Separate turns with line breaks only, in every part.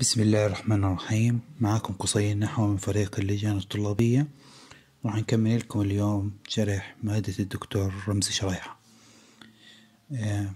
بسم الله الرحمن الرحيم معكم قصي النحو من فريق اللجان الطلابية راح نكمل لكم اليوم شرح مادة الدكتور رمزي شريحة آه،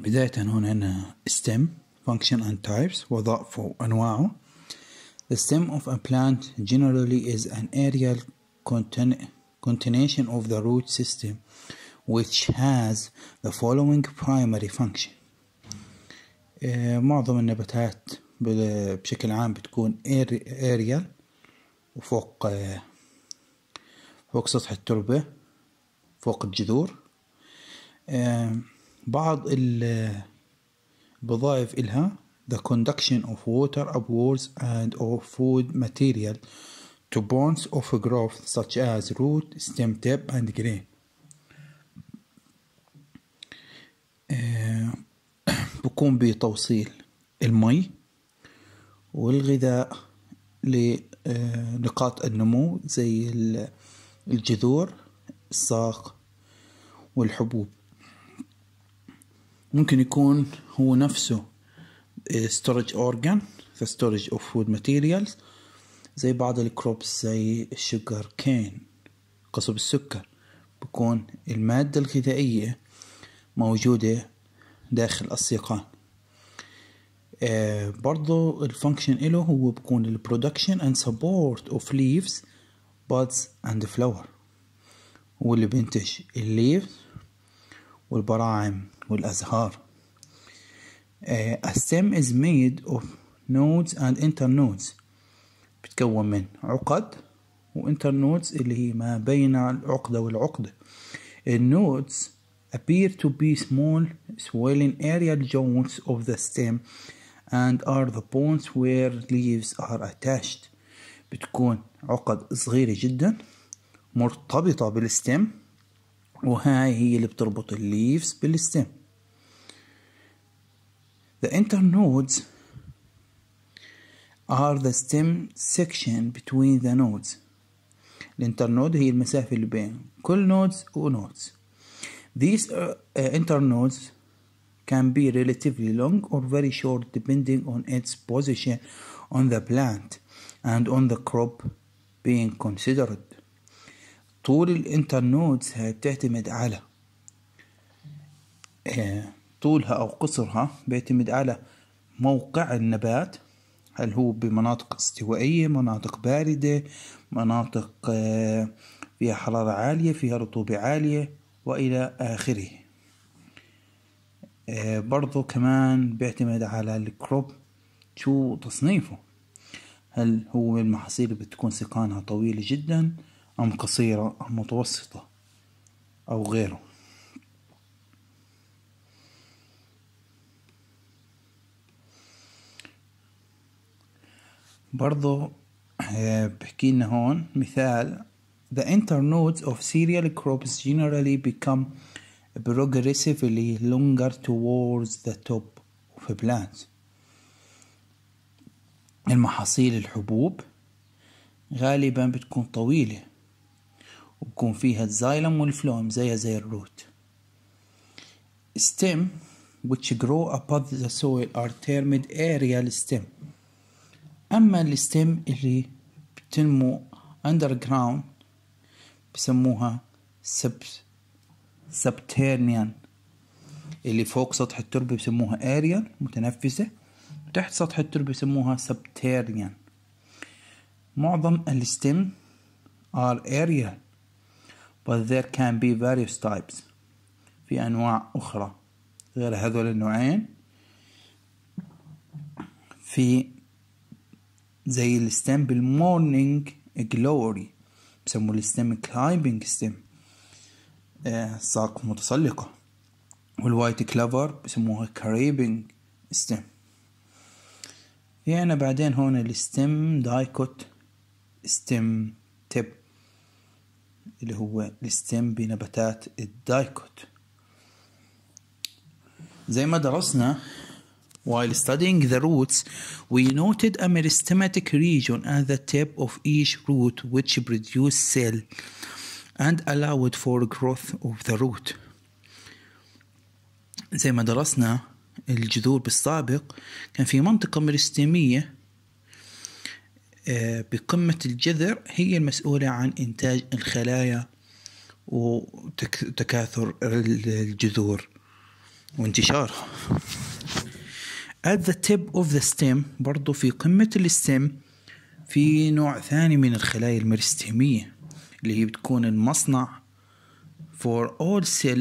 بداية هنا عندنا stem function and types وظائفه وأنواعه The stem of a plant generally is an aerial continuation of the root system which has the following primary function آه، معظم النباتات بشكل عام بتكون اريال وفوق فوق سطح التربة فوق الجذور بعض الوظائف إلها the conduction of water upwards and of food material to bonds of growth such as root, stem tip and grain بكون بتوصيل المي والغذاء لنقاط النمو زي الجذور الساق والحبوب ممكن يكون هو نفسه storage organ the storage of food materials زي بعض الكروبس زي الشجر كين قصب السكر بكون المادة الغذائية موجودة داخل السيقان آه برضو الفانكشن إله هو بكون البرودكشن اند سبورت اوف ليفز بادز اند فلاور هو اللي بينتج الليف والبراعم والأزهار آه a stem is made of nodes and internodes بتكون من عقد وانترنودز اللي هي ما بين العقدة والعقدة النودز appear to be small swelling aerial joints of the stem and are the points where leaves are attached بتكون عقد صغيرة جدا مرتبطة بالستيم وهاي هي اللي بتربط الليفز بالستيم The internodes are the stem section between the nodes الانترنود هي المسافة اللي بين كل نودز ونودز These uh, internodes can be relatively long or very short depending on its position on the plant and on the crop being considered طول الانترنودز بتعتمد على آه، طولها أو قصرها بيعتمد على موقع النبات هل هو بمناطق استوائية مناطق باردة مناطق آه، فيها حرارة عالية فيها رطوبة عالية وإلى آخره آه، برضو كمان بيعتمد على الكروب شو تصنيفه هل هو المحاصيل بتكون سقانها طويلة جدا أم قصيرة أم متوسطة أو غيره برضو آه، بحكي لنا هون مثال The internodes of cereal crops generally become progressively longer towards the top of plants المحاصيل الحبوب غالبا بتكون طويلة وبكون فيها الزايلم والفلوم زيها زي الروت stem which grow above the soil are termed aerial stem أما الستم اللي بتنمو underground بسموها substrate سبتيرنيان اللي فوق سطح التربة بسموها اريان متنفسة تحت سطح التربة بسموها سبتيرنيان معظم الستم are aerial but there can be various types في أنواع أخرى غير هذول النوعين في زي الستم بالمورنينج جلوري بسموه الستم كلايمبينج ستم ساق متسلقة والوايت كلافر بسموها كريبنج ستيم يعني بعدين هون الستيم دايكوت ستيم تيب اللي هو الستيم بنباتات الدايكوت زي ما درسنا While studying the roots, we noted a meristematic region at the tip of each root which produce cell. and allowed for growth of the root زي ما درسنا الجذور بالسابق كان في منطقة مرستيمية آه، بقمة الجذر هي المسؤولة عن إنتاج الخلايا وتكاثر الجذور وانتشارها at the tip of the stem برضو في قمة الستم في نوع ثاني من الخلايا المرستيمية اللي هي بتكون المصنع for all cell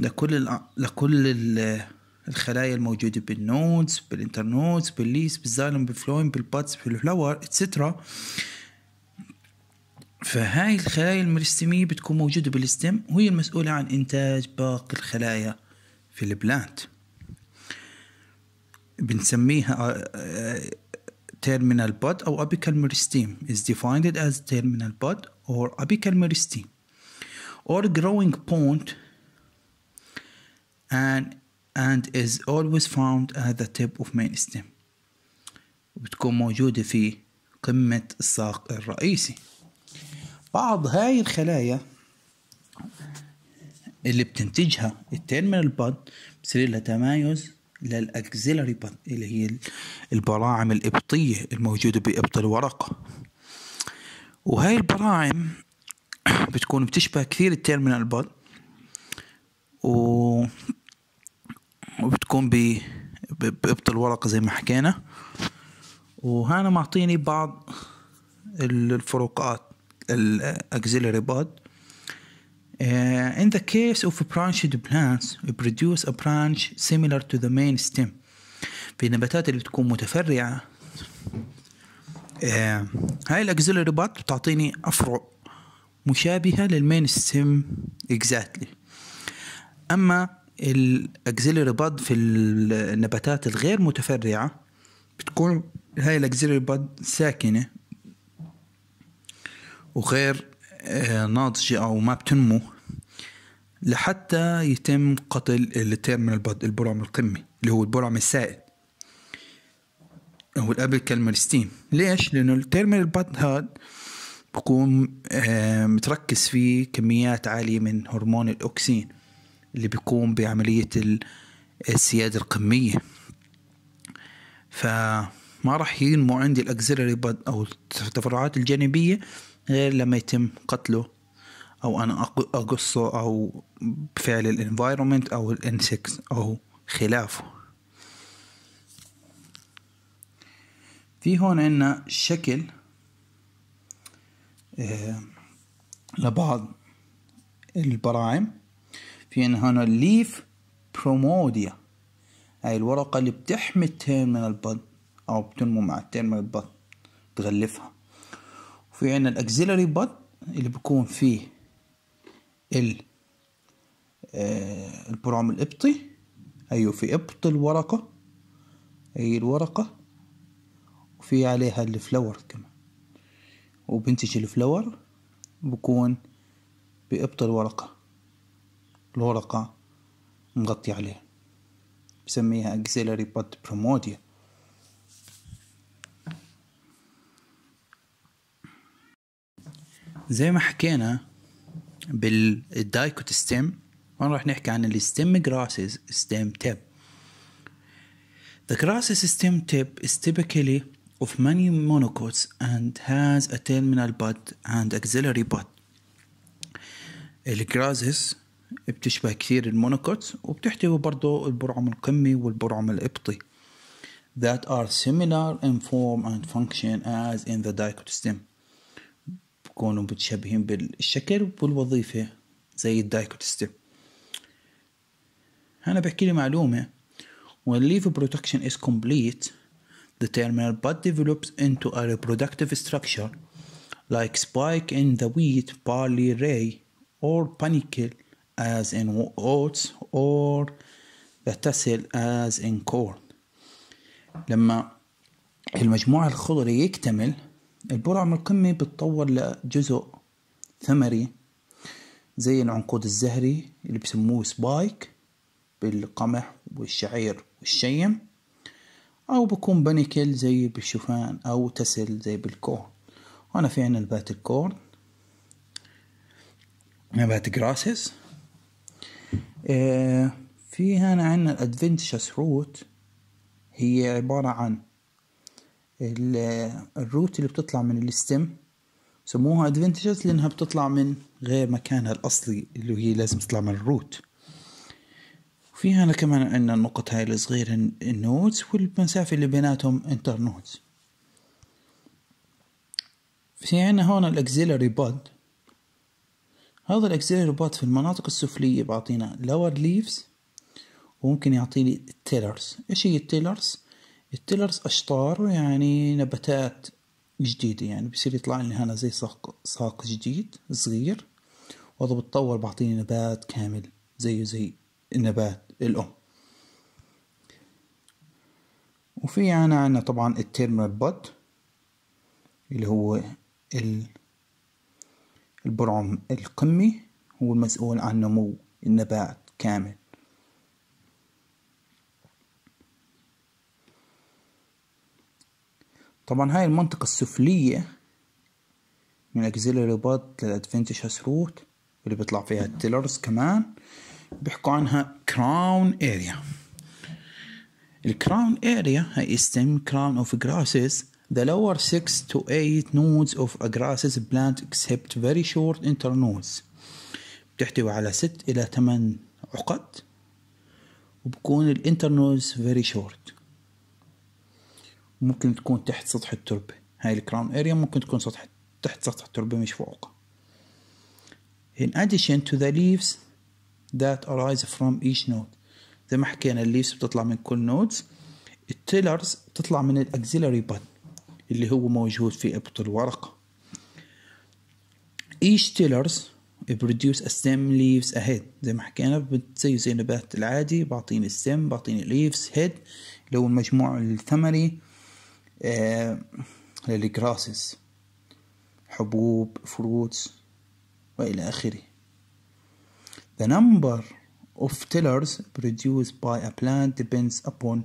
لكل الـ لكل الـ الخلايا الموجودة بالنودز بالانترنودز بالليس بالزايلم بالفلوين بالباتس بالفلاور اتسترا فهاي الخلايا المرستمية بتكون موجودة بالستم وهي المسؤولة عن إنتاج باقي الخلايا في البلانت بنسميها آه، آه، terminal bud أو apical meristem is defined as terminal bud or apical meristem or growing point and and is always found at the tip of main stem بتكون موجودة في قمة الساق الرئيسي بعض هاي الخلايا اللي بتنتجها التيرمينال بود بصير لها تمايز للاكزيلري الأكزيلري اللي هي البراعم الإبطية الموجودة بإبط الورقة وهاي البراعم بتكون بتشبه كثير التيرمينال بود و وبتكون ب... بإبط الورقة زي ما حكينا وهنا معطيني بعض الفروقات الأكزيلري بود Uh, in the case of branched plants, we produce a branch similar to the main stem. في النباتات اللي بتكون متفرعة uh, هاي الأكزيلري بات بتعطيني أفرع مشابهة للمين ستيم exactly. أما الأكزيلري باد في النباتات الغير متفرعة بتكون هاي الأكزيلري باد ساكنة وغير ناضجة أو ما بتنمو لحتى يتم قتل التيرمينال بود البرعم القمي اللي هو البرعم السائد هو الاب الستيم ليش لانه التيرمينال باد هاد بكون آه، متركز فيه كميات عاليه من هرمون الاوكسين اللي بيقوم بعمليه السياده القميه فما راح ينمو عندي الاكسلري او التفرعات الجانبيه غير لما يتم قتله او انا اقصه او بفعل الانفايرومنت او الانسكس او خلافه في هون عنا شكل آه، لبعض البراعم في عنا هون الليف بروموديا هاي الورقة اللي بتحمي التير من البطن أو بتنمو مع التير من البطن تغلفها في يعني عندنا الأكزيلاري بود اللي بيكون فيه ال آه الإبطي أيوه في إبط الورقة أي الورقة وفي عليها الفلور كمان وبنتج الفلور بكون بإبط الورقة الورقة مغطي عليها بسميها أكزيلاري bud بروموديا زي ما حكينا بالدايكوت ستيم هون راح نحكي عن الستيم جراسز ستيم تيب The grasses stem tip is typically of many monocots and has a terminal bud and axillary bud. الجرازس بتشبه كثير المونوكوتس وبتحتوي برضو البرعم القمي والبرعم الإبطي that are similar in form and function as in the dicot stem. بكونوا متشابهين بالشكل وبالوظيفة زي الدايكوتستي هنا بحكي لي معلومة when leaf production is complete the terminal bud develops into a reproductive structure like spike in the wheat, barley, ray or panicle as in oats or the tassel as in corn لما المجموع الخضري يكتمل من القمة بتطور لجزء ثمري زي العنقود الزهري اللي بسموه سبايك بالقمح والشعير والشيم أو بكون بنيكل زي بالشوفان أو تسل زي بالكورن هنا في عنا نبات الكورن نبات جراسس آه في هنا عنا الادفنتشس روت هي عبارة عن الروت اللي بتطلع من الستم سموها ادفنتجز لانها بتطلع من غير مكانها الاصلي اللي هي لازم تطلع من الروت هنا كمان عندنا النقط هاي الصغيرة النودز والمسافة اللي بيناتهم انتر نودز في عنا هون الاكسيلري بود هذا الاكسيلري بود في المناطق السفلية بعطينا lower leaves وممكن يعطيني التيلرز ايش هي التيلرز التيلرز أشطار يعني نباتات جديدة يعني بصير يطلع لي هنا زي ساق ساق جديد صغير وهذا بتطور بعطيني نبات كامل زيه زي النبات الأم وفي عنا عنا طبعا التيرمال بود اللي هو البرعم القمي هو المسؤول عن نمو النبات كامل طبعا هاي المنطقة السفلية من اكزيلاري باد للادفنتشس روت اللي بيطلع فيها التيلرز كمان بيحكوا عنها كراون اريا الكراون اريا هي ستيم كراون اوف جراسز the lower 6 to 8 nodes of a grasses plant except very short internodes بتحتوي على 6 إلى 8 عقد وبكون الانترنودز very short ممكن تكون تحت سطح التربة هاي الكراون اريا ممكن تكون سطح تحت سطح التربة مش فوقها In addition to the leaves that arise from each node زي ما حكينا الليفز بتطلع من كل نودز التيلرز بتطلع من الاكسيلري باد اللي هو موجود في ابط الورقة each tillers produce a stem leaves a head زي ما حكينا بتسيو زي النبات العادي بعطيني stem بعطيني leaves head اللي هو المجموع الثمري للجراسس حبوب فروتس وإلى آخره The number of tillers produced by a plant depends upon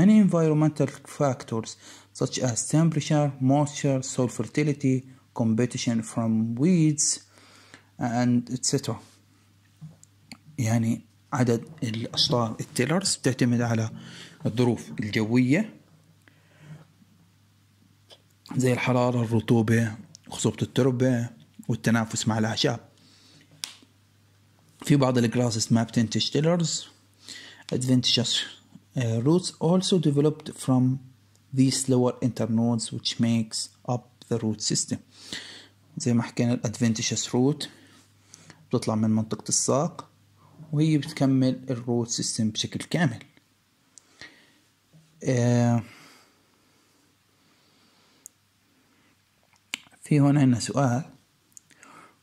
many environmental factors such as temperature, moisture, soil fertility, competition from weeds and etc. يعني عدد الأشطار التيلرز تعتمد على الظروف الجوية زي الحرارة الرطوبة خصوبة التربة والتنافس مع الأعشاب في بعض الجراسز ما بتنتج تيلرز adventitious uh, roots also developed from these lower internodes which makes up the root system زي ما حكينا الادفنتشس روت بتطلع من منطقة الساق وهي بتكمل الروت سيستم بشكل كامل uh, في هون as سؤال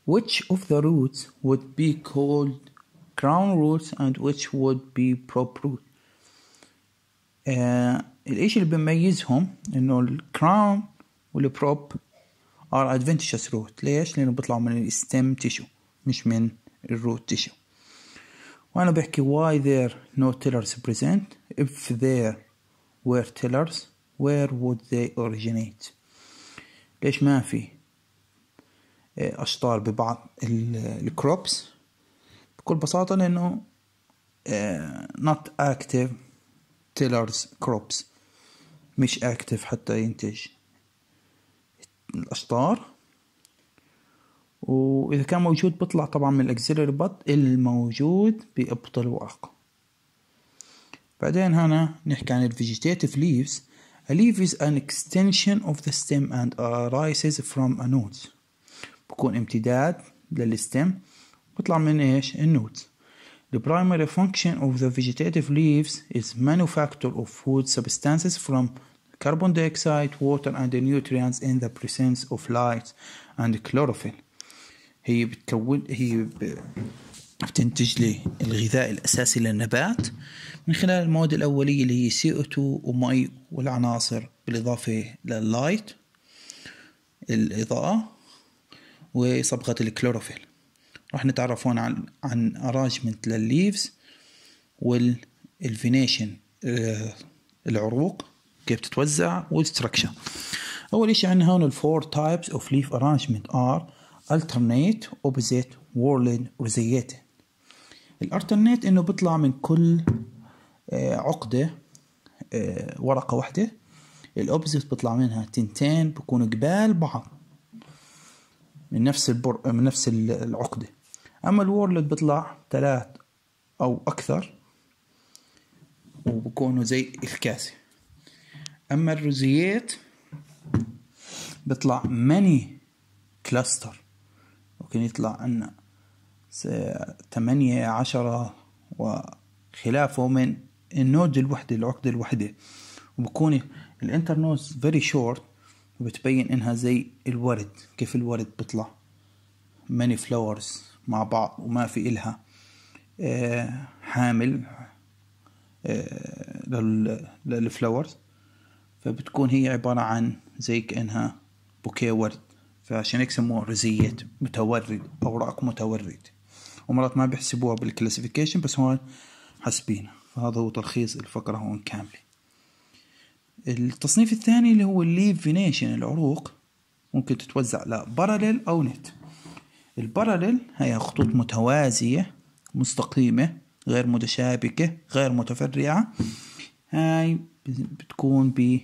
which of the roots would be called crown roots and which would be prop root آه uh, الاشي اللي بيميزهم انه الكراون والبروب are adventitious root ليش لانه بيطلعوا من الستيم تيشو مش من الروت تيشو وانا بحكي why there no tillers present if there were tillers where would they originate ليش ما في أشطار ببعض الكروبس بكل بساطة لأنه آه، not active tillers crops مش active حتى ينتج الأشطار وإذا كان موجود بطلع طبعا من الأكسلري بط الموجود بيبطل ورقه بعدين هنا نحكي عن الفيجيتيتيف ليفز A leaf is an extension of the stem and arises from a node بكون امتداد للstem بطلع من ايش النوت The primary function of the vegetative leaves is manufacture of food substances from carbon dioxide, water and nutrients in the presence of light and chlorophyll. هي بتكون هي ب... بتنتج لي الغذاء الأساسي للنبات من خلال المواد الأولية اللي هي CO2 ومي والعناصر بالإضافة لللايت الإضاءة وصبغة الكلوروفيل راح نتعرف هون عن عن أراجمنت للليفز والفينيشن العروق كيف تتوزع والستركشر أول شيء عندنا هون الفور تايبس اوف ليف أرانجمنت ار alternate opposite whirling rosette الالترنيت انه بيطلع من كل آه، عقدة آه، ورقة واحدة الاوبزيت بيطلع منها تنتين بكونوا قبال بعض من نفس البر... آه، من نفس العقدة اما الورلد بيطلع ثلاث او اكثر وبكونوا زي الكاسة اما الروزيات بيطلع ماني كلاستر ممكن يطلع عنا ثمانية عشرة وخلافه من النود الوحدة العقدة الوحدة وبكون الانتر نودز فيري شورت وبتبين انها زي الورد كيف الورد بيطلع ماني فلاورز مع بعض وما في إلها آه، حامل آه، للفلاورز فبتكون هي عبارة عن زي كأنها بوكيه ورد فعشان هيك سموه رزية متورد أوراق متورد ومرات ما بيحسبوها بالكلاسيفيكيشن بس هون حاسبينها فهذا هو تلخيص الفقرة هون كاملة التصنيف الثاني اللي هو الليفينيشن العروق ممكن تتوزع لباراليل أو نت الباراليل هي خطوط متوازية مستقيمة غير متشابكة غير متفرعة هاي بتكون ب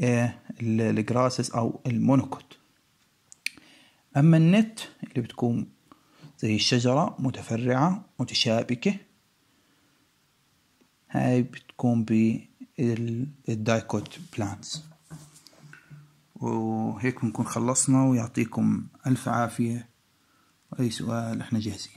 آه، الجراسس أو المونوكوت أما النت اللي بتكون زي الشجرة متفرعة متشابكة هاي بتكون بالدايكوت بلانتس وهيك بنكون خلصنا ويعطيكم ألف عافية وأي سؤال احنا جاهزين